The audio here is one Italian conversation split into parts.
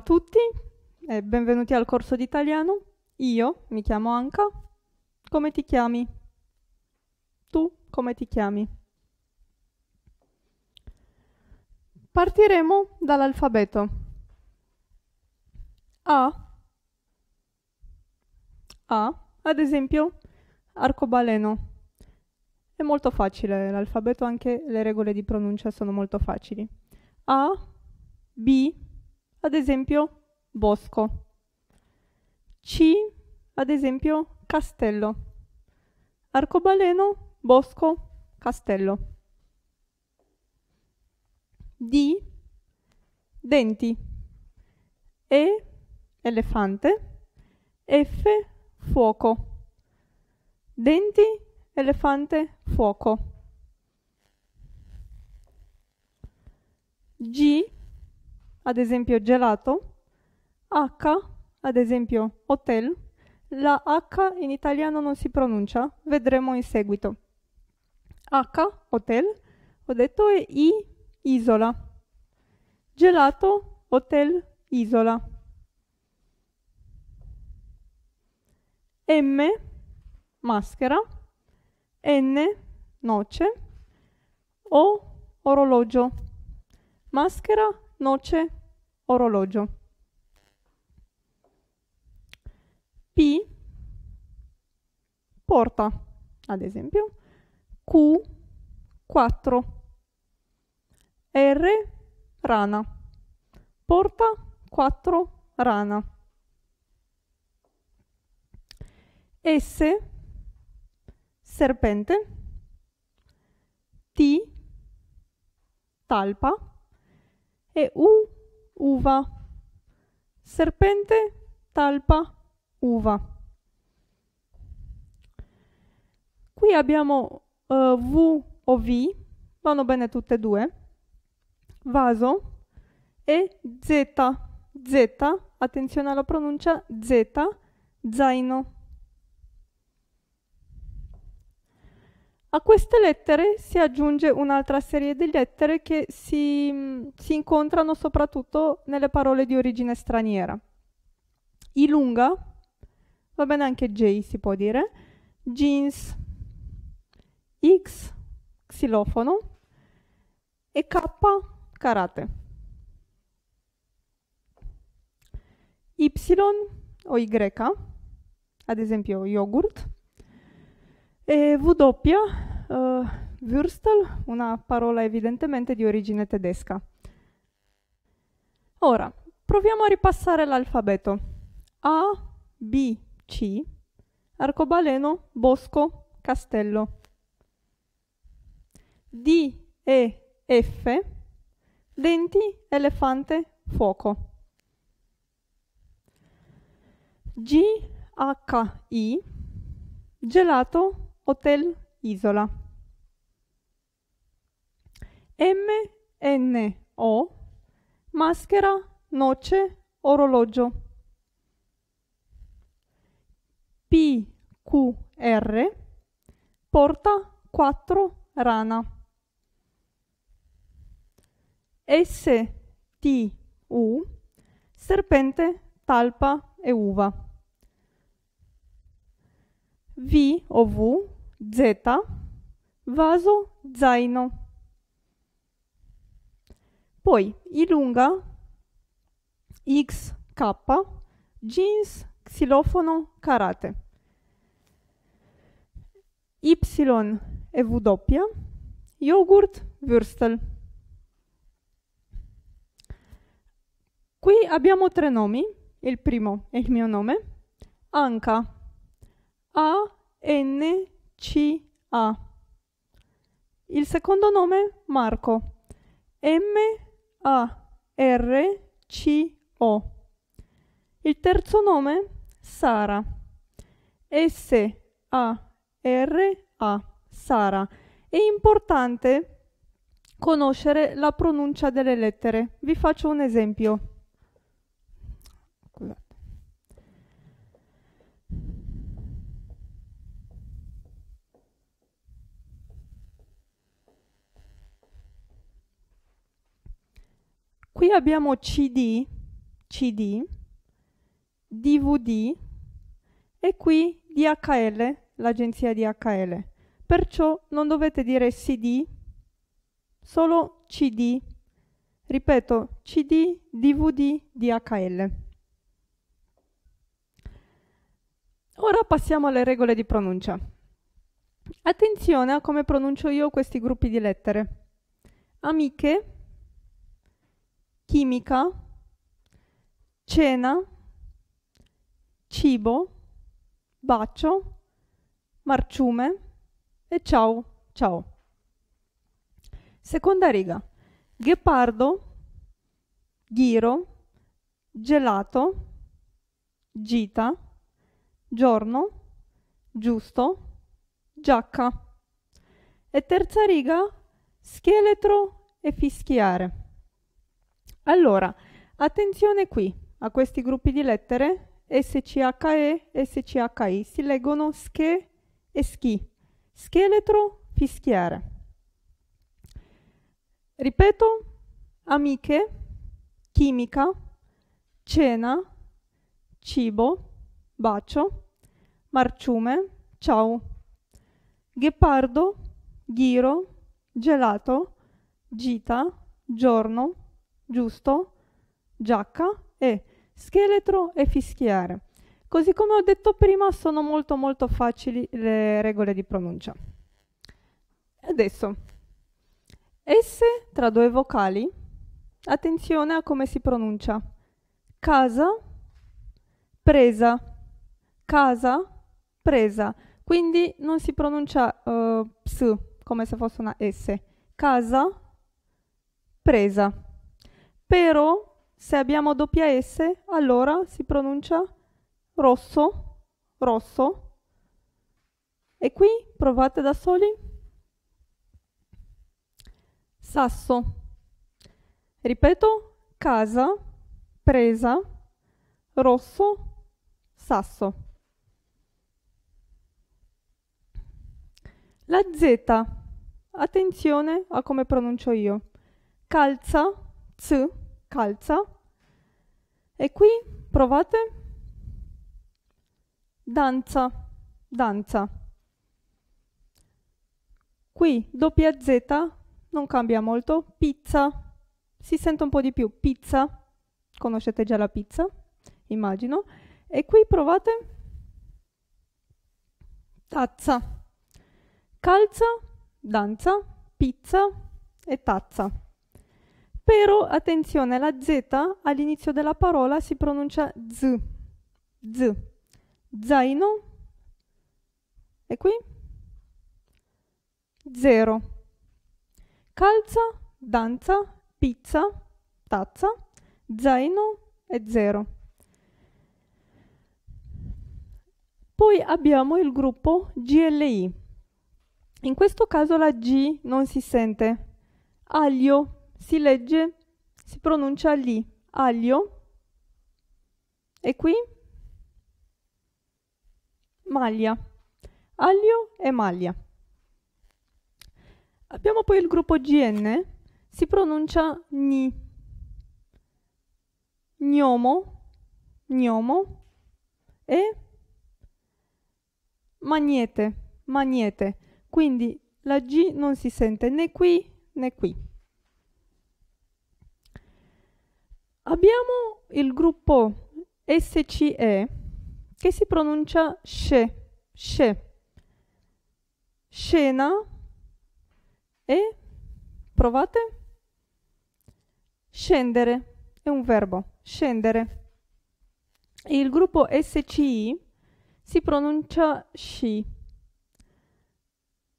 a tutti e benvenuti al corso di italiano. Io mi chiamo Anka. Come ti chiami? Tu come ti chiami? Partiremo dall'alfabeto. A. A, ad esempio, arcobaleno. È molto facile l'alfabeto, anche le regole di pronuncia sono molto facili. A, B, ad esempio bosco. C, ad esempio castello. Arcobaleno, bosco, castello. D, denti. E, elefante. F, fuoco. Denti, elefante, fuoco. G, ad esempio gelato, H, ad esempio hotel. La H in italiano non si pronuncia, vedremo in seguito. H, hotel, ho detto e I, isola. Gelato, hotel, isola. M, maschera. N, noce. O, orologio. Maschera, noce, orologio. P porta, ad esempio. Q 4. R rana. Porta 4 rana. S serpente. T talpa e U, uva. Serpente, talpa, uva. Qui abbiamo uh, eh, V o V, vanno bene tutte e due, vaso e Z, Z, attenzione alla pronuncia, Z, zaino. A queste lettere si aggiunge un'altra serie di lettere che si, mm, si, incontrano soprattutto nelle parole di origine straniera. Ilunga, va bene anche J si può dire, jeans, X, xilofono e K, karate. Y o Y, ad esempio yogurt e W, uh, Würstel, una parola evidentemente di origine tedesca. Ora, proviamo a ripassare l'alfabeto. A, B, C, arcobaleno, bosco, castello. D, E, F, denti, elefante, fuoco. G, H, I, gelato, Hotel Isola. O maschera, noce, orologio. R porta 4 rana. S T U serpente, talpa e uva. V o V zeta, vaso, zaino. Poi I lunga, X, K, jeans, xilofono, karate. Y e W doppia, yogurt, würstel. Qui abbiamo tre nomi, il primo è il mio nome, Anka. A, N, c-A. Il secondo nome Marco. M-A-R-C-O. Il terzo nome Sara. S-A-R-A. Sara. È importante conoscere la pronuncia delle lettere. Vi faccio un esempio. Qui abbiamo CD, CD, DVD e qui DHL, l'agenzia DHL. Perciò non dovete dire CD, solo CD. Ripeto, CD, DVD, DHL. Ora passiamo alle regole di pronuncia. Attenzione a come pronuncio io questi gruppi di lettere. Amiche, chimica, cena, cibo, bacio, marciume e ciao, ciao. Seconda riga. Ghepardo, ghiro, gelato, gita, giorno, giusto, giacca. E terza riga, scheletro e fischiare. Allora, attenzione qui a questi gruppi di lettere SCHE, SCHI, si leggono sche e schi, scheletro, fischiere. Ripeto, amiche, chimica, cena, cibo, bacio, marciume, ciao, ghepardo, ghiro, gelato, gita, giorno, giusto? Giacca e scheletro e fischiere. Così come ho detto prima, sono molto molto facili le regole di pronuncia. Adesso, S tra due vocali, attenzione a come si pronuncia. Casa, presa, casa, presa. Quindi non si pronuncia uh, ps come se fosse una S. Casa, presa. Però se abbiamo doppia S, allora si pronuncia rosso, rosso. E qui provate da soli. Sasso. Ripeto, casa, presa, rosso, sasso. La Z. Attenzione a come pronuncio io. Calza, z, calza e qui provate danza, danza. Qui doppia Z non cambia molto, pizza, si sente un po' di più, pizza, conoscete già la pizza, immagino, e qui provate tazza, calza, danza, pizza e tazza. Però attenzione, la Z all'inizio della parola si pronuncia Z. Z. Zaino. E qui? Zero. Calza, danza, pizza, tazza, zaino e zero. Poi abbiamo il gruppo GLI. In questo caso la G non si sente. Aglio, si legge, si pronuncia lì, aglio, e qui maglia, aglio e maglia. Abbiamo poi il gruppo GN, si pronuncia ni, gnomo, gnomo e magnete, magnete. Quindi la G non si sente né qui né qui. abbiamo il gruppo SCE che si pronuncia SCE, SCE, scena e provate? Scendere è un verbo, scendere. E il gruppo SCI si pronuncia sci.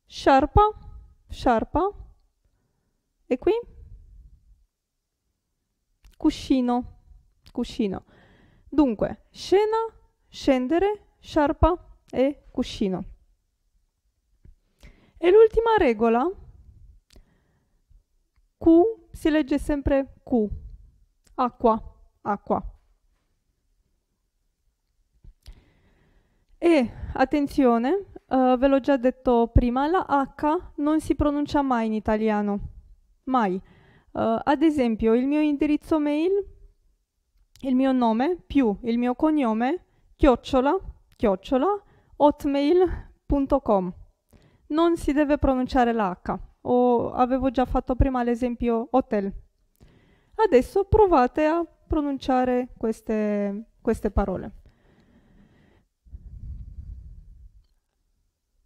Sciarpa, sciarpa. E qui? cuscino, cuscino. Dunque, scena, scendere, sciarpa e cuscino. E l'ultima regola, Q si legge sempre Q, acqua, acqua. E attenzione, uh, ve l'ho già detto prima, la H non si pronuncia mai in italiano, mai. Uh, ad esempio, il mio indirizzo mail, il mio nome più il mio cognome, chiocciola, chiocciola, hotmail.com. Non si deve pronunciare l'H. o avevo già fatto prima l'esempio hotel. Adesso provate a pronunciare queste, queste parole.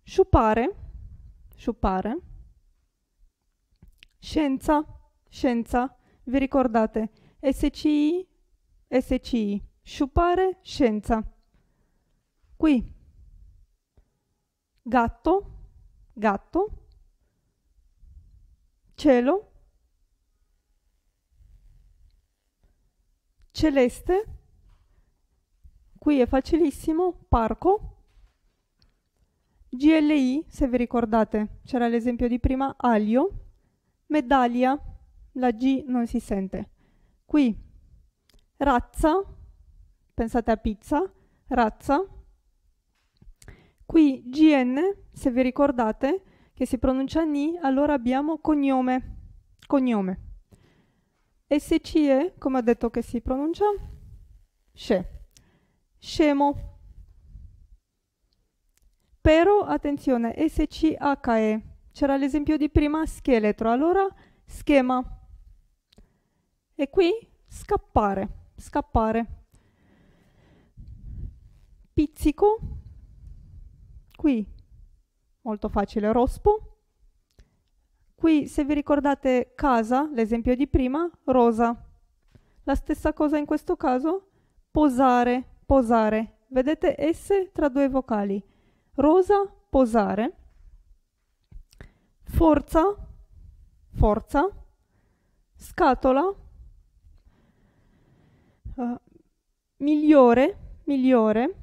Sciupare, sciupare, scienza, scienza, vi ricordate, SCI, SCI, sciupare, scienza. Qui, gatto, gatto, cielo, celeste, qui è facilissimo, parco, GLI, se vi ricordate, c'era l'esempio di prima, alio, medaglia, la G non si sente. Qui razza, pensate a pizza, razza. Qui GN, se vi ricordate, che si pronuncia NI, allora abbiamo cognome, cognome. SCE, come ha detto che si pronuncia? Sce. Scemo. Però, attenzione, SCHE. C'era l'esempio di prima, scheletro. Allora, schema. E qui scappare, scappare. Pizzico, qui molto facile, rospo. Qui, se vi ricordate casa, l'esempio di prima, rosa. La stessa cosa in questo caso, posare, posare. Vedete S tra due vocali. Rosa, posare. Forza, forza. Scatola, uh, migliore, migliore,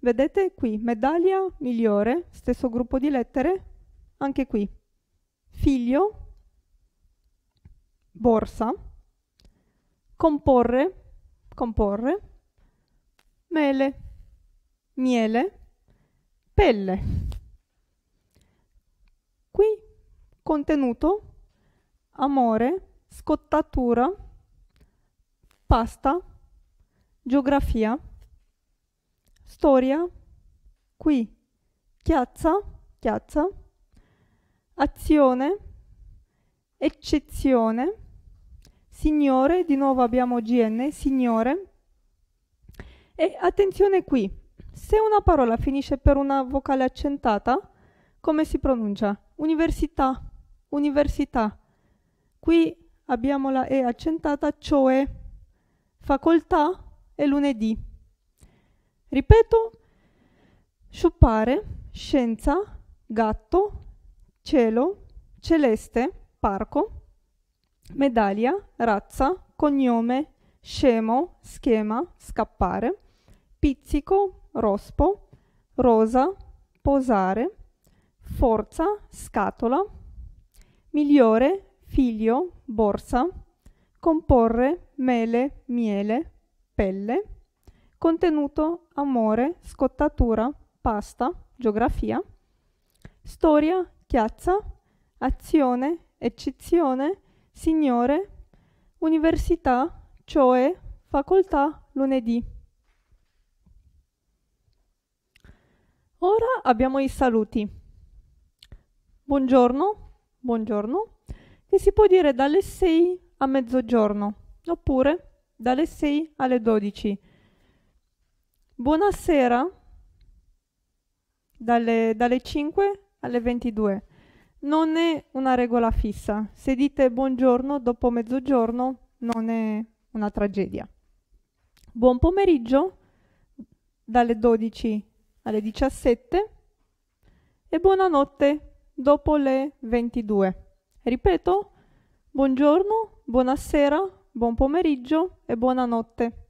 vedete qui, medaglia migliore, stesso gruppo di lettere, anche qui, figlio, borsa, comporre, comporre, mele, miele, pelle. Qui contenuto, amore, scottatura, pasta, geografia, storia, qui, chiazza, chiazza, azione, eccezione, signore, di nuovo abbiamo GN, signore, e attenzione qui, se una parola finisce per una vocale accentata, come si pronuncia? Università, università. Qui abbiamo la E accentata, cioè facoltà e lunedì. Ripeto, sciuppare, scienza, gatto, cielo, celeste, parco, medaglia, razza, cognome, scemo, schema, scappare, pizzico, rospo, rosa, posare, forza, scatola, migliore, figlio, borsa, comporre mele, miele, pelle, contenuto, amore, scottatura, pasta, geografia, storia, chiazza, azione, eccezione, signore, università, cioè, facoltà, lunedì. Ora abbiamo i saluti. Buongiorno, buongiorno, che si può dire dalle 6 a mezzogiorno, oppure dalle 6 alle 12. Buonasera dalle, dalle 5 alle 22. Non è una regola fissa. Se dite buongiorno dopo mezzogiorno non è una tragedia. Buon pomeriggio dalle 12 alle 17 e buonanotte dopo le 22. Ripeto, Buongiorno, buonasera, buon pomeriggio e buonanotte.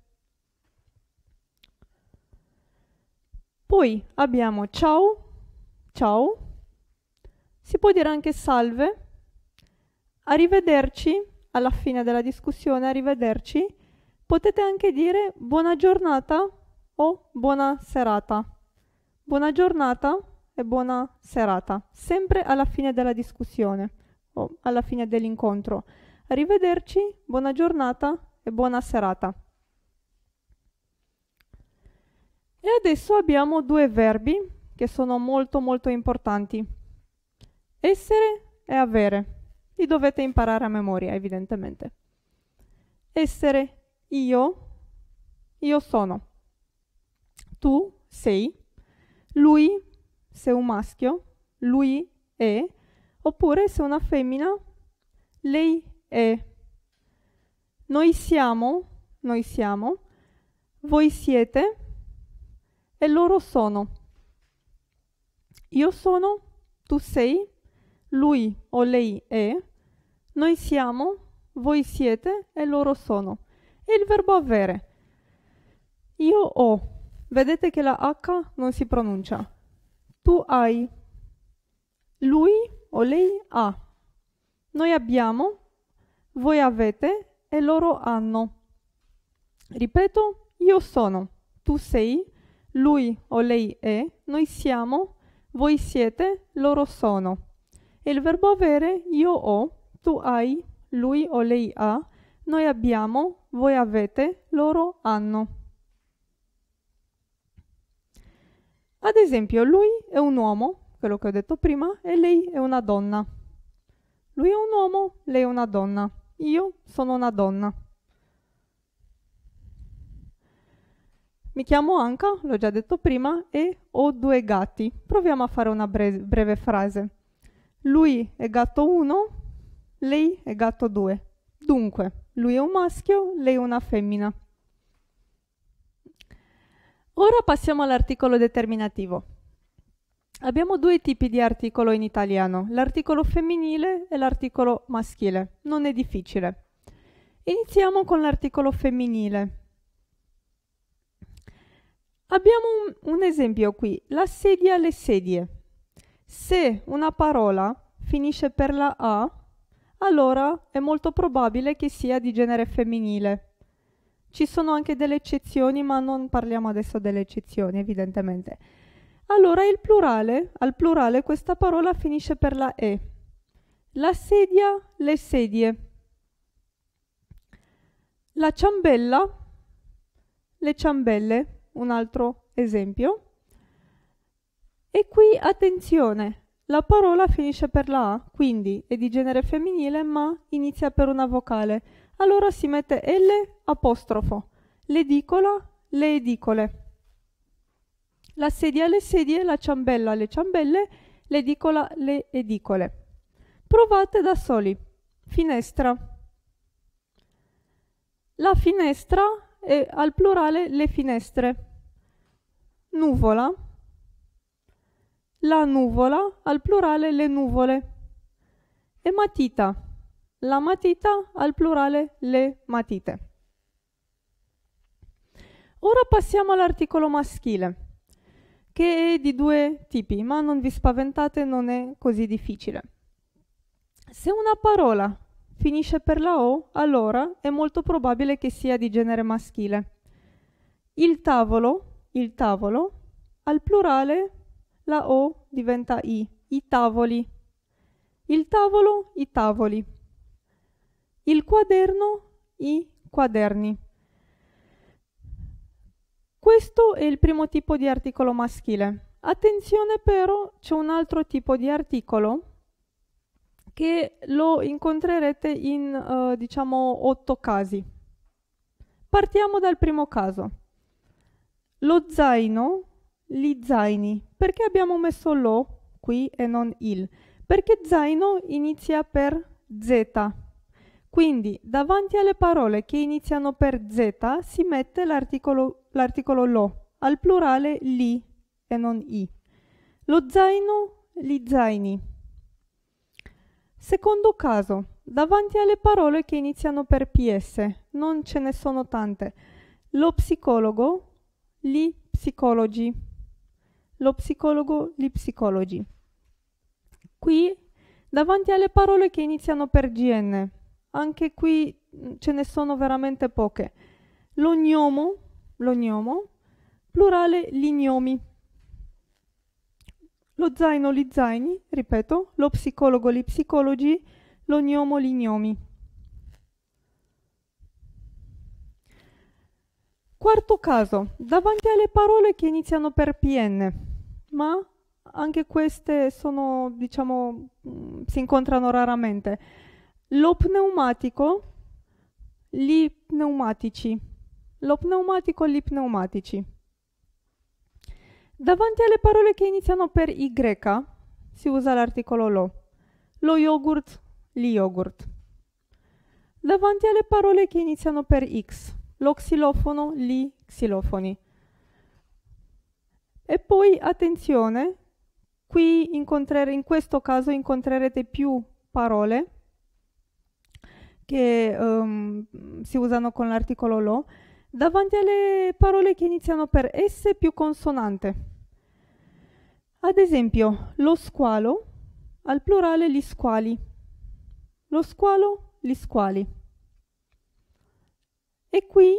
Poi abbiamo ciao, ciao, si può dire anche salve, arrivederci, alla fine della discussione, arrivederci, potete anche dire buona giornata o buona serata. Buona giornata e buona serata, sempre alla fine della discussione o alla fine dell'incontro. Arrivederci, buona giornata e buona serata. E adesso abbiamo due verbi che sono molto molto importanti. Essere e avere. Li dovete imparare a memoria, evidentemente. Essere io, io sono. Tu sei. Lui, se un maschio, lui è. Oppure se una femmina, lei è. Noi siamo, noi siamo, voi siete e loro sono. Io sono, tu sei, lui o lei è, noi siamo, voi siete e loro sono. E il verbo avere. Io ho. Vedete che la H non si pronuncia. Tu hai. Lui o lei ha. Noi abbiamo, voi avete e loro hanno. Ripeto, io sono, tu sei, lui o lei è, noi siamo, voi siete, loro sono. E il verbo avere, io ho, tu hai, lui o lei ha, noi abbiamo, voi avete, loro hanno. Ad esempio, lui è un uomo, quello che ho detto prima, e lei è una donna. Lui è un uomo, lei è una donna. Io sono una donna. Mi chiamo Anka, l'ho già detto prima, e ho due gatti. Proviamo a fare una bre- breve frase. Lui è gatto 1, lei è gatto 2. Dunque, lui è un maschio, lei è una femmina. Ora passiamo all'articolo determinativo. Abbiamo due tipi di articolo in italiano, l'articolo femminile e l'articolo maschile. Non è difficile. Iniziamo con l'articolo femminile. Abbiamo un, un, esempio qui, la sedia, le sedie. Se una parola finisce per la A, allora è molto probabile che sia di genere femminile. Ci sono anche delle eccezioni, ma non parliamo adesso delle eccezioni, evidentemente. Allora il plurale, al plurale questa parola finisce per la E. La sedia, le sedie. La ciambella, le ciambelle, un altro esempio. E qui attenzione, la parola finisce per la A, quindi è di genere femminile ma inizia per una vocale. Allora si mette L apostrofo, l'edicola, le edicole la sedia alle sedie, la ciambella alle ciambelle, l'edicola alle edicole. Provate da soli. Finestra. La finestra e al plurale le finestre. Nuvola. La nuvola al plurale le nuvole. E matita. La matita al plurale le matite. Ora passiamo all'articolo maschile che è di due tipi, ma non vi spaventate, non è così difficile. Se una parola finisce per la O, allora è molto probabile che sia di genere maschile. Il tavolo, il tavolo, al plurale la O diventa I, i tavoli. Il tavolo, i tavoli. Il quaderno, i quaderni. Questo è il primo tipo di articolo maschile. Attenzione però, c'è un altro tipo di articolo che lo incontrerete in eh, diciamo otto casi. Partiamo dal primo caso. Lo zaino, gli zaini. Perché abbiamo messo lo qui e non il? Perché zaino inizia per Z quindi davanti alle parole che iniziano per Z si mette l'articolo, l'articolo lo, al plurale li e non i. Lo zaino, gli zaini. Secondo caso, davanti alle parole che iniziano per PS, non ce ne sono tante. Lo psicologo, gli psicologi. Lo psicologo, gli psicologi. Qui, davanti alle parole che iniziano per GN, anche qui mm, ce ne sono veramente poche. L'ognomo, l'ognomo, plurale gli gnomi. Lo zaino, gli zaini, ripeto, lo psicologo, gli psicologi, l'ognomo, gli gnomi. Quarto caso, davanti alle parole che iniziano per PN, ma anche queste sono, diciamo, mm, si incontrano raramente. Lo pneumatico, gli pneumatici. Lo pneumatico, gli pneumatici. Davanti alle parole che iniziano per Y si usa l'articolo lo. Lo yogurt, gli yogurt. Davanti alle parole che iniziano per X, lo xilofono, gli xilofoni. E poi attenzione, qui in questo caso incontrerete più parole che um, si usano con l'articolo lo davanti alle parole che iniziano per S più consonante. Ad esempio, lo squalo al plurale gli squali. Lo squalo, gli squali. E qui,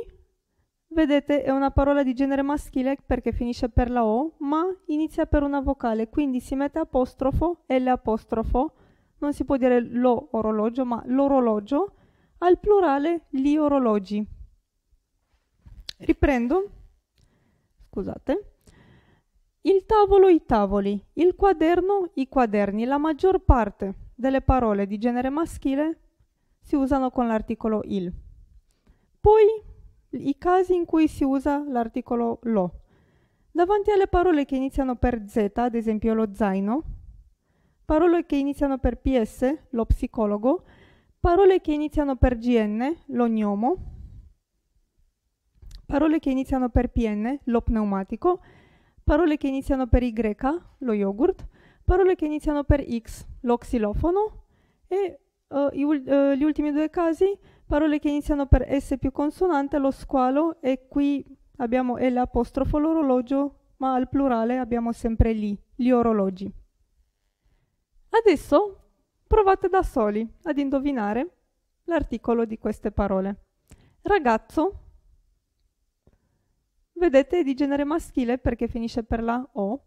vedete, è una parola di genere maschile perché finisce per la O, ma inizia per una vocale, quindi si mette apostrofo, L apostrofo, non si può dire lo orologio, ma l'orologio, al plurale gli orologi. Riprendo, scusate, il tavolo i tavoli, il quaderno i quaderni. La maggior parte delle parole di genere maschile si usano con l'articolo il. Poi i casi in cui si usa l'articolo lo. Davanti alle parole che iniziano per z, ad esempio lo zaino, parole che iniziano per ps, lo psicologo, Parole che iniziano per GN, l'ognomo. Parole che iniziano per PN, lo pneumatico. Parole che iniziano per Y, lo yogurt. Parole che iniziano per X, lo xilofono. E uh, i, uh, gli ultimi due casi, parole che iniziano per S più consonante, lo squalo. E qui abbiamo l'apostrofo, l'orologio, ma al plurale abbiamo sempre gli, gli orologi. Adesso provate da soli ad indovinare l'articolo di queste parole. Ragazzo, vedete, è di genere maschile perché finisce per la O.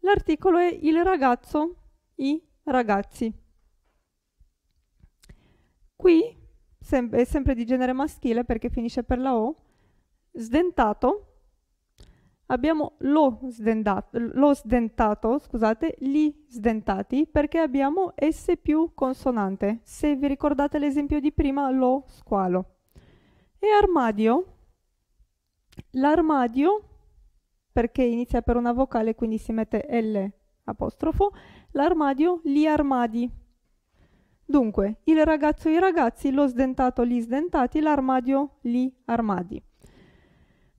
L'articolo è il ragazzo, i ragazzi. Qui sem è sempre di genere maschile perché finisce per la O. Sdentato abbiamo lo, sdendato, lo sdentato, scusate, gli sdentati perché abbiamo S più consonante. Se vi ricordate l'esempio di prima, lo squalo. E armadio, l'armadio perché inizia per una vocale, quindi si mette L apostrofo, l'armadio, gli armadi. Dunque, il ragazzo, i ragazzi, lo sdentato, gli sdentati, l'armadio, gli armadi.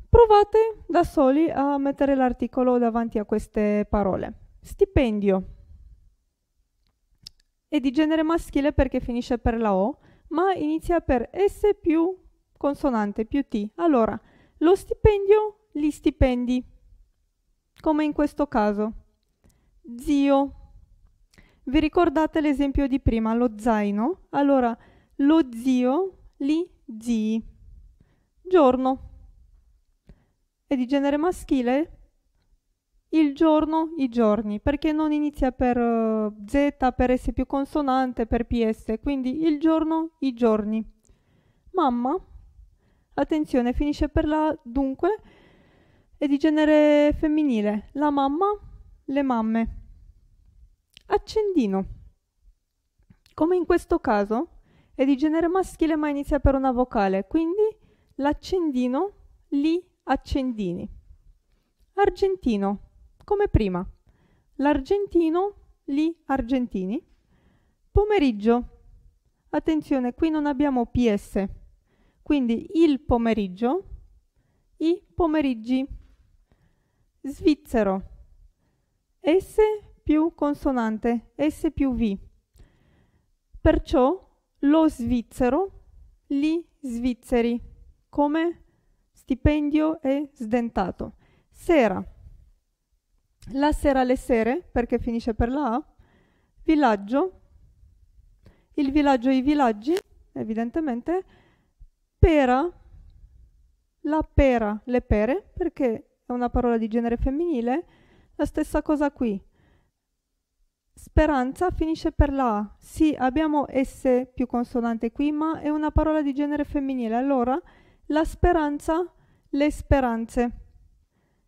Provate da soli a mettere l'articolo davanti a queste parole. Stipendio è di genere maschile perché finisce per la O, ma inizia per S più consonante più T. Allora, lo stipendio, gli stipendi, come in questo caso. Zio. Vi ricordate l'esempio di prima, lo zaino? Allora, lo zio, gli zii. Giorno. È di genere maschile? Il giorno, i giorni, perché non inizia per eh, Z, per S più consonante, per PS, quindi il giorno, i giorni. Mamma, attenzione, finisce per la dunque, è di genere femminile. La mamma, le mamme. Accendino. Come in questo caso, è di genere maschile ma inizia per una vocale, quindi l'accendino, li, Accendini. Argentino, come prima. L'argentino, gli argentini. Pomeriggio. Attenzione, qui non abbiamo PS. Quindi il pomeriggio, i pomeriggi. Svizzero. S più consonante, S più V. Perciò lo svizzero, gli svizzeri, come stipendio è sdentato. Sera. La sera alle sere, perché finisce per la A. Villaggio. Il villaggio i villaggi, evidentemente. Pera. La pera, le pere, perché è una parola di genere femminile. La stessa cosa qui. Speranza finisce per la A. Sì, abbiamo S più consonante qui, ma è una parola di genere femminile. Allora, la speranza le speranze.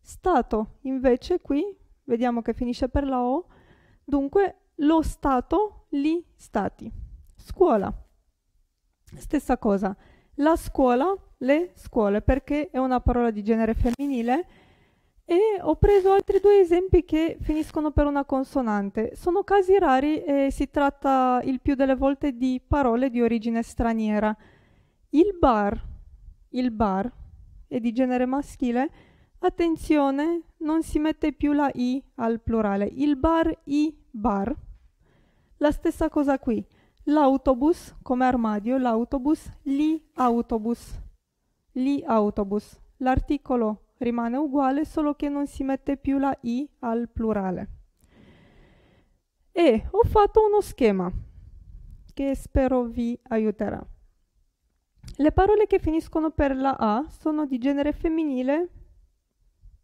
Stato invece qui, vediamo che finisce per la O, dunque lo Stato, gli Stati. Scuola, stessa cosa. La scuola, le scuole, perché è una parola di genere femminile e ho preso altri due esempi che finiscono per una consonante. Sono casi rari e si tratta il più delle volte di parole di origine straniera. Il bar, il bar, e di genere maschile, attenzione, non si mette più la i al plurale. Il bar, i bar. La stessa cosa qui. L'autobus, come armadio, l'autobus, gli autobus. Gli autobus. L'articolo rimane uguale, solo che non si mette più la i al plurale. E ho fatto uno schema che spero vi aiuterà. Le parole che finiscono per la A sono di genere femminile,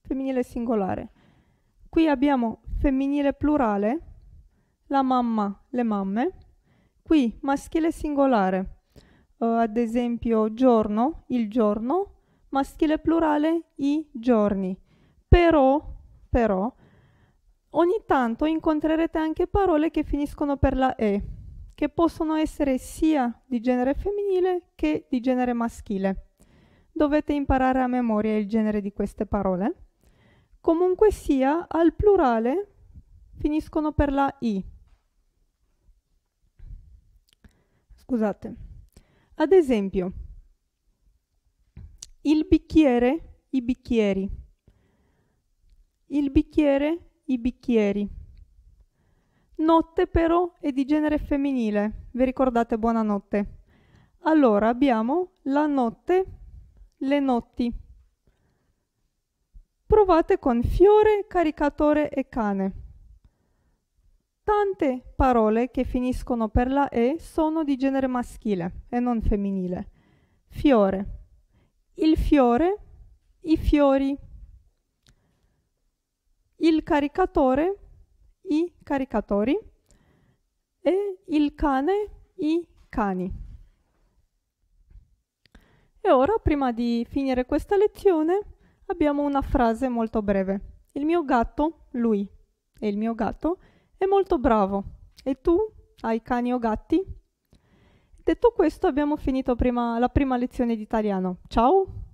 femminile singolare. Qui abbiamo femminile plurale, la mamma, le mamme. Qui maschile singolare, uh, ad esempio giorno, il giorno, maschile plurale, i giorni. Però, però, ogni tanto incontrerete anche parole che finiscono per la E, che possono essere sia di genere femminile che di genere maschile. Dovete imparare a memoria il genere di queste parole. Comunque sia, al plurale finiscono per la i. Scusate. Ad esempio, il bicchiere, i bicchieri. Il bicchiere, i bicchieri. Notte però è di genere femminile. Vi ricordate buonanotte? Allora abbiamo la notte, le notti. Provate con fiore, caricatore e cane. Tante parole che finiscono per la E sono di genere maschile e non femminile. Fiore. Il fiore, i fiori. Il caricatore, i caricatori e il cane i cani. E ora, prima di finire questa lezione, abbiamo una frase molto breve. Il mio gatto, lui, e il mio gatto, è molto bravo. E tu hai cani o gatti? Detto questo, abbiamo finito prima, la prima lezione di italiano. Ciao!